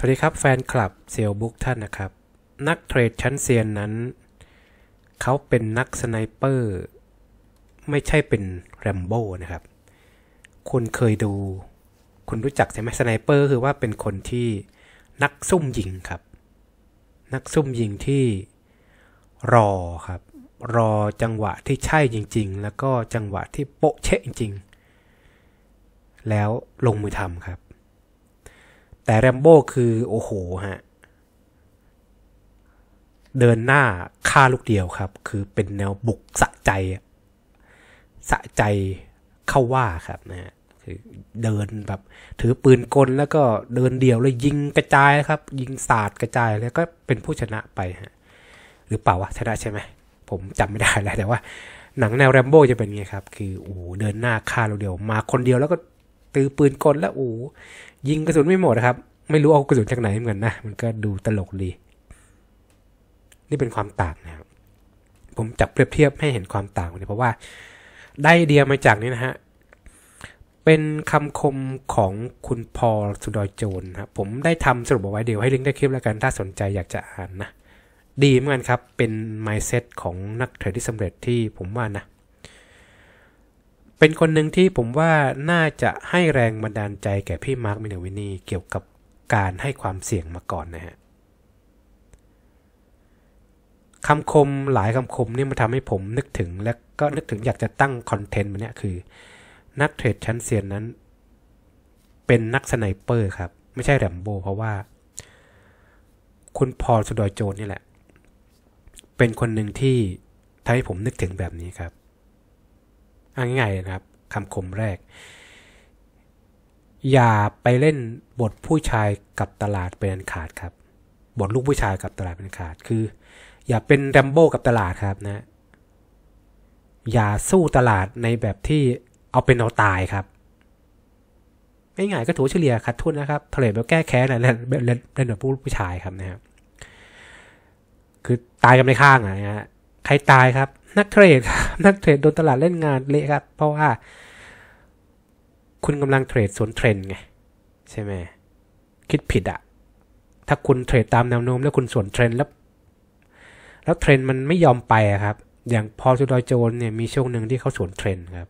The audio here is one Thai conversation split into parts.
สวัสดีครับแฟนคลับเซลบุ๊กท่านนะครับ นักเทรดชั้นเซียนนั้นเขาเป็นนัก สไนเปอร์ไม่ใช่เป็นแรมโบ้นะครับคุณเคยดูคุณรู้จักใช่ไหมสไนเปอร์คือว่าเป็นคนที่นักซุ่มยิงครับ นักซุ่มยิงที่รอครับ รอจังหวะที่ใช่จริง ๆ แล้วก็จังหวะที่โป๊ะเชะจริง ๆ แล้วลงมือทำครับแต่แรมโบ้คือโอ้โห ฮะ เดินหน้าฆ่าลูกเดียวครับ คือเป็นแนวบุกสะใจ สะใจเข้าว่าครับ นะฮะคือเดินแบบ ถือปืนกลแล้วก็เดินเดียวเลยยิงกระจายครับ ยิงศาสตร์กระจายแล้วก็เป็นผู้ชนะไปฮะหรือเปล่าวะชนะใช่ไหม ผมจำไม่ได้แล้วแต่ว่าหนังแนวแรมโบ้จะเป็นไงครับ คือโอ้เดินหน้าฆ่าลูกเดียว มาคนเดียวแล้วก็ตือปืนกลแล้วโอ้ยิงกระสุนไม่หมดครับ ไม่รู้เอากระสุนจากไหนเหมือนนะ มันก็ดูตลกดี นี่เป็นความต่างนะครับ ผมจับเปรียบเทียบให้เห็นความต่างเลยเพราะว่าได้เดียมาจากนี้นะฮะ เป็นคำคมของคุณพอสุดอยโจนครับผมได้ทำสรุปเอาไว้เดี๋ยวให้ลิงก์ได้คลิปแล้วกัน ถ้าสนใจอยากจะอ่านนะ ดีเหมือนกันครับ เป็น mindset ของนักเทรดที่สำเร็จที่ผมว่านะเป็นคนหนึ่งที่ผมว่าน่าจะให้แรงบันดาลใจแก่พี่มาร์คมินวินีเกี่ยวกับการให้ความเสี่ยงมาก่อนนะฮะคำคมหลายคำคมนี่มันทำให้ผมนึกถึง และก็นึกถึงอยากจะตั้งคอนเทนต์มันเนี่ยคือนักเทรดชั้นเซียนนั้น เป็นนักสไนเปอร์ครับ ไม่ใช่แรมโบเพราะว่าคุณพอลสดอยโจนนี่แหละเป็นคนหนึ่งที่ทำให้ผมนึกถึงแบบนี้ครับเอาง่ายๆนะครับคำคมแรก อย่าไปเล่นบทผู้ชายกับตลาดเป็นขาดครับบทลูกผู้ชายกับตลาดเป็นขาดคืออย่าเป็นแรมโบ้กับตลาดครับนะ อย่าสู้ตลาดในแบบที่เอาเป็นเอาตายครับง่ายๆก็ถูเฉลี่ยขัดทุนนะครับเทเดแบบแก้แค้นนะเล่นเล่นแบบผู้ชายครับนะครับคือตายกันในข้างนะฮะใครตายครับนักเทรดนักเทรดโดนตลาดเล่นงานเละครับ เพราะว่าคุณกำลังเทรดสวนเทรนไงใช่ไหมคิดผิดอะถ้าคุณเทรดตามแนวโน้มแล้วคุณสวนเทรนแล้ว แล้วเทรนมันไม่ยอมไปครับ อย่างพอลจูดอยโจนเนี่ยมีช่วงหนึ่งที่เขาสวนเทรนครับ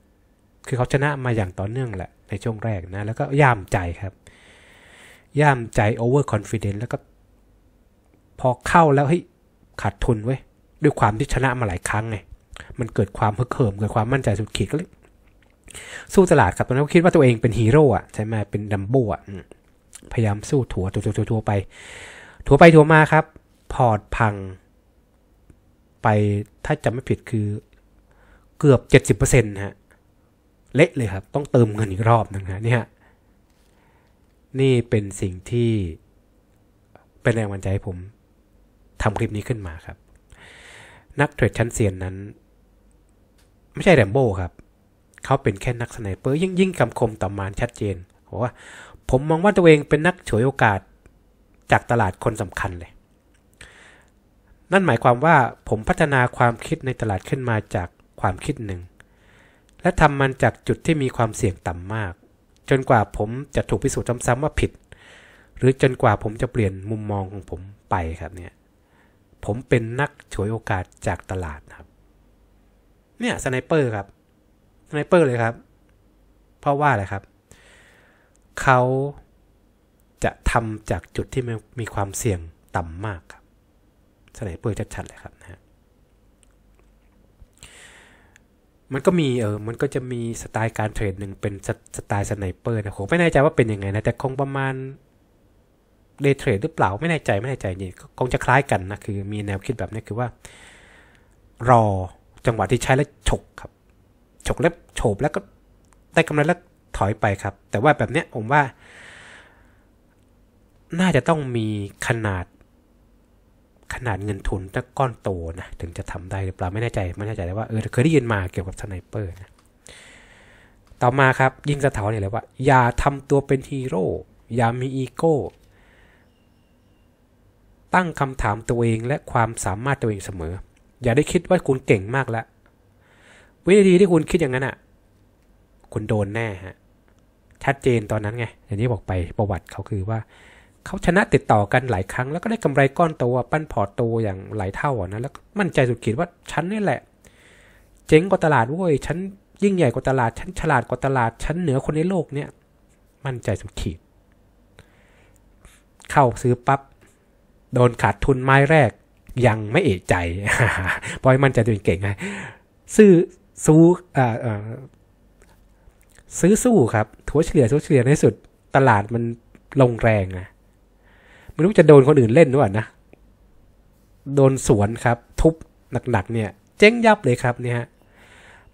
คือเขาชนะมาอย่างต่อเนื่องแหละ ในช่วงแรกนะ แล้วก็ย่ามใจครับย่ามใจโอเวอร์คอนฟิเดนซ์แล้วก็พอเข้าแล้วเฮ้ยขาดทุนเว้ยด้วยความที่ชนะมาหลายครั้งไงมันเกิดความเลิดเลิมเกิดความมั่นใจสุดขีดก็เลย สู้ตลาดครับตอนนั้นก็คิดว่าตัวเองเป็นฮีโร่อะใช่ไหมเป็นดัมโบ้ะพยายามสู้ถัวถัวถัวถัวไป ถัวไปถัวมาครับ พอร์ตพังไปถ้าจำไม่ผิดคือเกือบเจ็ดสิบเปอร์เซ็นต์ฮะ เละเลยครับ ต้องเติมเงินอีกรอบนึงฮะเนี่ยนี่เป็นสิ่งที่เป็นแรงบันใจให้ผมทำคลิปนี้ขึ้นมาครับ นักเทรดชั้นเซียนนั้นไม่ใช่แรมโบ้ครับเขาเป็นแค่นักสไนเปอร์ยิ่งยิ่งคำคมต่อมานชัดเจนบอกว่าผมมองว่าตัวเองเป็นนักฉวยโอกาสจากตลาดคนสำคัญเลยนั่นหมายความว่าผมพัฒนาความคิดในตลาดขึ้นมาจากความคิดหนึ่ง และทำมันจากจุดที่มีความเสี่ยงต่ำมาก จนกว่าผมจะถูกพิสูจน์ซ้ำๆว่าผิด หรือจนกว่าผมจะเปลี่ยนมุมมองของผมไปครับเนี่ยผมเป็นนักฉวยโอกาสจากตลาดครับเนี่ยสไนเปอร์ครับสไนเปอร์เลยครับ เพราะว่าอะไรครับ เขาจะทำจากจุดที่มีความเสี่ยงต่ำมากครับสไนเปอร์ชัดๆเลยครับนะฮะมันก็มีเออมันก็จะมีสไตล์การเทรดหนึ่งเป็นสสไตล์สไนเปอร์นะผมไม่แน่ใจว่าเป็นยังไงนะ แต่คงประมาณเดเทรดหรือเปล่าไม่แน่ใจไม่แน่ใจนี่คงจะคล้ายกันนะคือมีแนวคิดแบบนี้คือว่ารอจังหวะที่ใช้แล้วฉกครับ ฉกแล้วโฉบแล้วก็ได้กำไรแล้วถอยไปครับ แต่ว่าแบบเนี้ยผมว่า น่าจะต้องมีขนาดขนาดเงินทุนต้งก้อนโตนะถึงจะทำได้หรือเปล่าไม่แน่ใจไม่แน่ใจแต่ว่าเออเคยได้ยินมาเกี่ยวกับสไนเปอร์นะต่อมาครับยิงสะเทาเนี่ยเลยว่าอย่าทำตัวเป็นฮีโร่อย่ามีอีโก้ตั้งคำถามตัวเองและความสามารถตัวเองเสมออย่าได้คิดว่าคุณเก่งมากแล้ววิธีที่คุณคิดอย่างนั้นอ่ะคุณโดนแน่ฮะชัดเจนตอนนั้นไงอย่างที่บอกไปประวัติเขาคือว่า เขาชนะติดต่อกันหลายครั้ง แล้วก็ได้กำไรก้อนโตปั้นพอร์ตโตอย่างหลายเท่าอ่ะนะแล้วมั่นใจสุดขีดว่าฉันนี่แหละ เจ๋งกว่าตลาดเว้ยฉันยิ่งใหญ่กว่าตลาดฉันฉลาดกว่าตลาดฉันเหนือคนในโลกเนี่ยมั่นใจสุดขีด เข้าซื้อปับ๊บโดนขาดทุนไม้แรกยังไม่เอกใจปอยมันจะตัวเองเก่งไงซื้อสู้อ่าซื้อสู้ครับ ทัวเฉลี่ยทัวเฉลี่ยในสุดตลาดมันลงแรงอะไม่รู้จะโดนคนอื่นเล่นด้วยนะ โดนสวนครับ ทุบหนักๆ เนี่ยเจ๊งยับเลยครับเนี่ยฮะ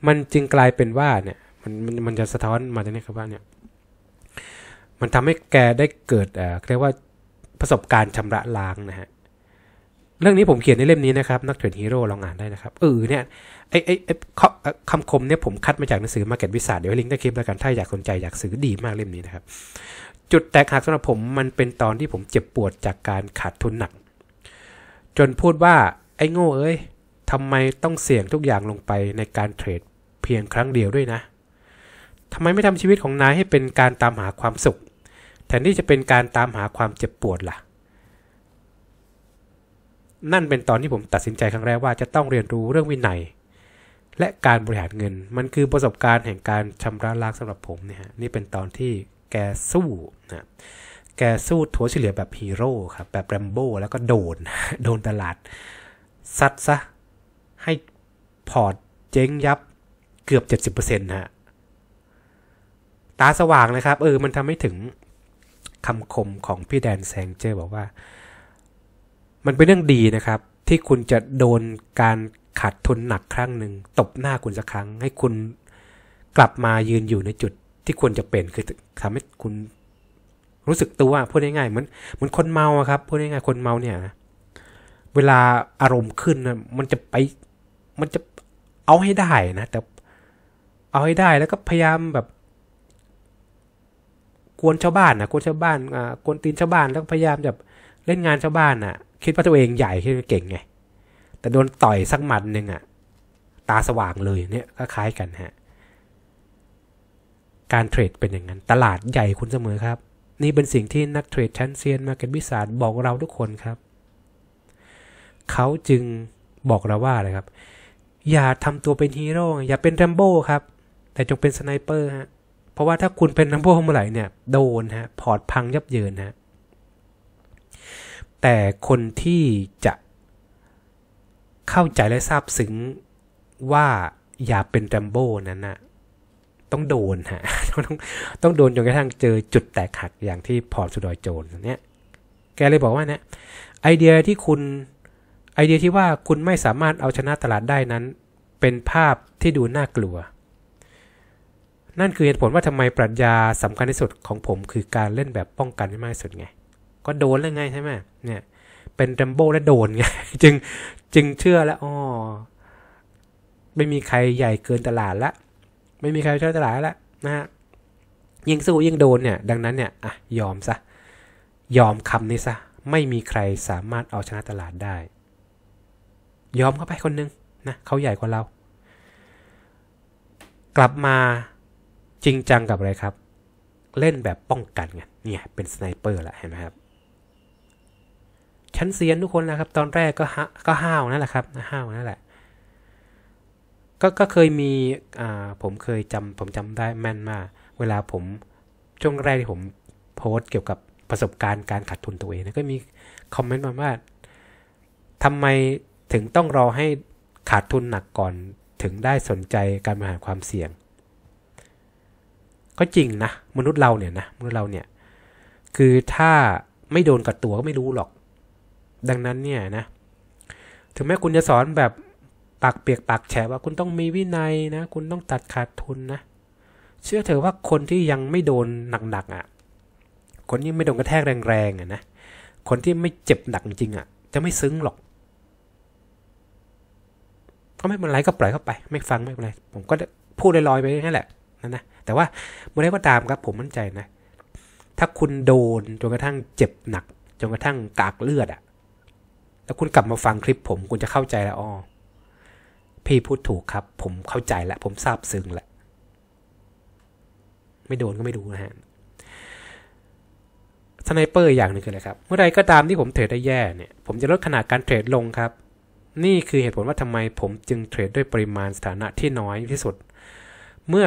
มันจึงกลายเป็นว่าเนี่ย มันมันมันจะสะท้อนมาจากนี้ครับว่าเนี่ย มันทำให้แกได้เกิดเอ่อเรียกว่าประสบการณ์ชำระล้างนะฮะเรื่องนี้ผมเขียนในเล่มนี้นะครับ นักเทรดฮีโร่ลองอ่านได้นะครับเออเนี่ยไอ้ไอ้ไอ้คำคมเนี่ยผมคัดมาจากหนังสือ Market Wizard เดี๋ยวลิงก์ใต้คลิป แล้วกันถ้าอยากสนใจ อยากซื้อดีมากเล่มนี้นะครับ จุดแตกหักสำหรับผมมันเป็นตอนที่ผมเจ็บปวดจากการขาดทุนหนัก จนพูดว่า ไอ้โง่เอ้ยทำไมต้องเสี่ยงทุกอย่างลงไปในการเทรดเพียงครั้งเดียวด้วยนะทำไมไม่ทำชีวิตของนายให้เป็นการตามหาความสุขแทนที่จะเป็นการตามหาความเจ็บปวดละ่ะนั่นเป็นตอนที่ผมตัดสินใจครั้งแรกว่าจะต้องเรียนรู้เรื่องวินัย และการบริหารเงิน มันคือประสบการณ์แห่งการชำระล้างสำหรับผมเนี่ยฮะนี่เป็นตอนที่แกสู้นะแกสู้ทัวเฉลี่ยแบบฮีโร่ครับแบบแรมโบ้ แล้วก็โดน โดนตลาด ซัดซะ ให้พอร์ตเจ๊งยับเกือบ 70%ฮะตาสว่างนะครับ เออ มันทำให้ถึงคำคมของพี่แดนแซงเจอบอกว่ามันเป็นเรื่องดีนะครับ ที่คุณจะโดนการขาดทุนหนักครั้งหนึ่งตบหน้าคุณสักครั้ง ให้คุณกลับมายืนอยู่ในจุดที่ควรจะเป็นคือทำให้คุณรู้สึกตัวพูดง่ายๆเหมือนเหมือนคนเมาครับพูดง่ายๆคนเมาเนี่ย เวลาอารมณ์ขึ้นนะมันจะไปมันจะเอาให้ได้นะแต่เอาให้ได้แล้วก็พยายามแบบกวนชาวบ้านนะกวนชาวบ้านอ่ากวนตีนชาวบ้าน แล้วพยายามแบบเล่นงานชาวบ้านนะ่ะคิดว่าตัวเองใหญ่คิดว่าเก่งไงแต่โดนต่อยสักหมัดหนึ่งอะตาสว่างเลยเนี่ยก็คล้ายกันฮะการเทรดเป็นอย่างนั้น ตลาดใหญ่คุณเสมอครับ นี่เป็นสิ่งที่นักเทรดชั้นเซียนมาเก็ตวิสาสบอกเราทุกคนครับเขาจึงบอกเราว่าอะไรครับ อย่าทำตัวเป็นฮีโร่อย่าเป็นแรมโบ้ครับ แต่จงเป็นสไนเปอร์ฮะเพราะว่าถ้าคุณเป็นแรมโบ้เมื่อไหร่เนี่ยโดนฮะพอร์ตพังยับเยินฮะแต่คนที่จะเข้าใจและทราบซึ้งว่าอย่าเป็นจรมโบ้นั้นนะต้องโดนฮะ ต้องต้องโดนจนกระทั่งเจอจุดแตกหัก อย่างที่พอร์ตสุดอยโจนเนี่ยแกเลยบอกว่าเนี่ยไอเดียที่คุณไอเดียที่ว่าคุณไม่สามารถเอาชนะตลาดได้นั้น เป็นภาพที่ดูน่ากลัว นั่นคือเหตุผลว่าทำไมปรัชญาสำคัญที่สุดของผมคือการเล่นแบบป้องกันให้มากที่สุดไงก็โดนแล้วไงใช่ไหมเนี่ย เป็นแรมโบ้และโดนไงจึง จึงเชื่อแล้วอ๋อไม่มีใครใหญ่เกินตลาดละไม่มีใครเท่าตลาดละนะฮะยิ่งสู้ยิ่งโดนเนี่ย ดังนั้นเนี่ย อ่ะ ยอมซะ ยอมคำนี้ซะ ไม่มีใครสามารถเอาชนะตลาดได้ ยอมเข้าไปคนนึงนะเขาใหญ่กว่าเรา กลับมาจริงจังกับอะไรครับ เล่นแบบป้องกันไง เนี่ย เป็นสไนเปอร์ละเห็นไหมครับชั้นเซียนทุกคนนะครับตอนแรก ก็ฮก็ห้าวนั่นแหละครับ ห้าวนั่นแหละก็ก็เคยมีอ่าผมเคยจำผมจำได้แม่นมาก เวลาผมช่วงแรกที่ผมโพสต์เกี่ยวกับประสบการณ์การขาดทุนตัวเองนะก็มีคอมเมนต์มาว่า ทำไมถึงต้องรอให้ขาดทุนหนักก่อนถึงได้สนใจการบริหารความเสี่ยง ก็จริงนะ มนุษย์เราเนี่ยนะ มนุษย์เราเนี่ย คือถ้าไม่โดนกับตัวก็ไม่รู้หรอกดังนั้นเนี่ยนะ ถึงแม้คุณจะสอนแบบปากเปียกปากแฉว่าคุณต้องมีวินัยนะ คุณต้องตัดขาดทุนนะ เชื่อเถอะว่าคนที่ยังไม่โดนหนัก ๆอะ่ะ คนที่ไม่โดนกระแทกแรงๆอ่ะนะ คนที่ไม่เจ็บหนักจริงอ่ะ จะไม่ซึ้งหรอก ก็ไม่เป็นไรก็ปล่อยเข้าไป ไม่ฟังไม่เป็นไร ผมก็พูดลอยๆไปนั่นแหละ นั่นนะ แต่ว่าเมื่อไรก็ตามครับ ผมมั่นใจนะ ถ้าคุณโดนจนกระทั่งเจ็บหนัก จนกระทั่งกากเลือดอ่ะแล้วคุณกลับมาฟังคลิปผมคุณจะเข้าใจแล้วอ๋อพี่พูดถูกครับ ผมเข้าใจแล้วผมทราบซึ้งแหละไม่โดนก็ไม่ดูนะฮะสไนเปอร์อย่างหนึ่งคืออะไรครับเมื่อไรก็ตามที่ผมเทรดได้แย่เนี่ย ผมจะลดขนาดการเทรดลงครับ นี่คือเหตุผลว่าทำไมผมจึงเทรดด้วยปริมาณสถานะที่น้อยที่สุด เมื่อ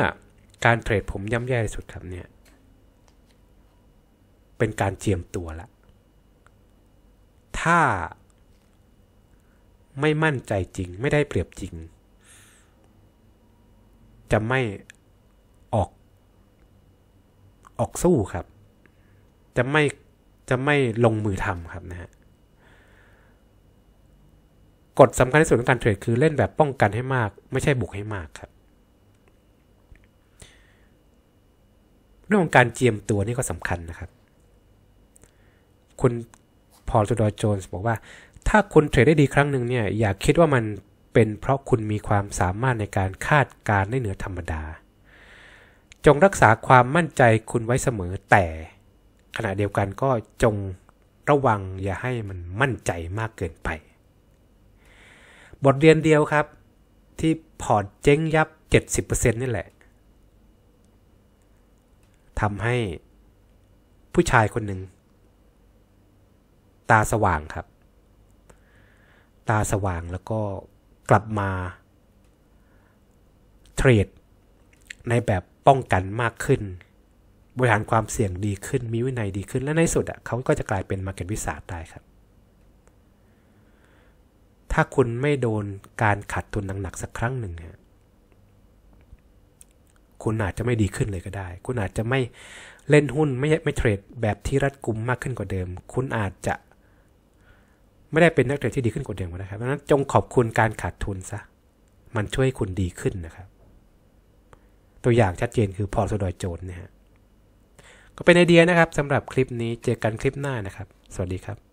การเทรดผมย่ำแย่ที่สุดครับเนี่ยเป็นการเจียมตัวละ ถ้าไม่มั่นใจจริงไม่ได้เปรียบจริง จะไม่ออกออกสู้ครับ จะไม่จะไม่ลงมือทำครับนะฮะกฎสำคัญที่สุดของการเทรดคือเล่นแบบป้องกันให้มาก ไม่ใช่บุกให้มากครับ เรื่องของการเจียมตัวนี่ก็สำคัญนะครับ คุณพอลจดอโจนส์บอกว่าถ้าคุณเทรดได้ดีครั้งหนึ่งเนี่ยอย่าคิดว่ามันเป็นเพราะคุณมีความสามารถในการคาดการณ์ได้เหนือธรรมดา จงรักษาความมั่นใจคุณไว้เสมอแต่ขณะเดียวกันก็จงระวังอย่าให้มันมั่นใจมากเกินไป บทเรียนเดียวครับที่พอร์ตเจ๊งยับ 70%นี่แหละทำให้ผู้ชายคนหนึ่งตาสว่างครับตาสว่างแล้วก็กลับมาเทรดในแบบป้องกันมากขึ้น บริหารความเสี่ยงดีขึ้นมีวินัยดีขึ้นและในสุดอ่ะเขาก็จะกลายเป็นมาเก็ตวิสาได้ครับ ถ้าคุณไม่โดนการขาดทุนหนักๆสักครั้งหนึ่งฮะคุณอาจจะไม่ดีขึ้นเลยก็ได้ คุณอาจจะไม่เล่นหุ้นไม่ไม่เทรดแบบที่รัดกุมมากขึ้นกว่าเดิม คุณอาจจะไม่ได้เป็นนักเทรดที่ดีขึ้นกว่าเดิมนะครับดังนั้นจงขอบคุณการขาดทุนซะ มันช่วยคุณดีขึ้นนะครับ ตัวอย่างชัดเจนคือพอร์ตสดอยโจนนะฮะก็เป็นไอเดียนะครับสำหรับคลิปนี้เจอกันคลิปหน้านะครับ สวัสดีครับ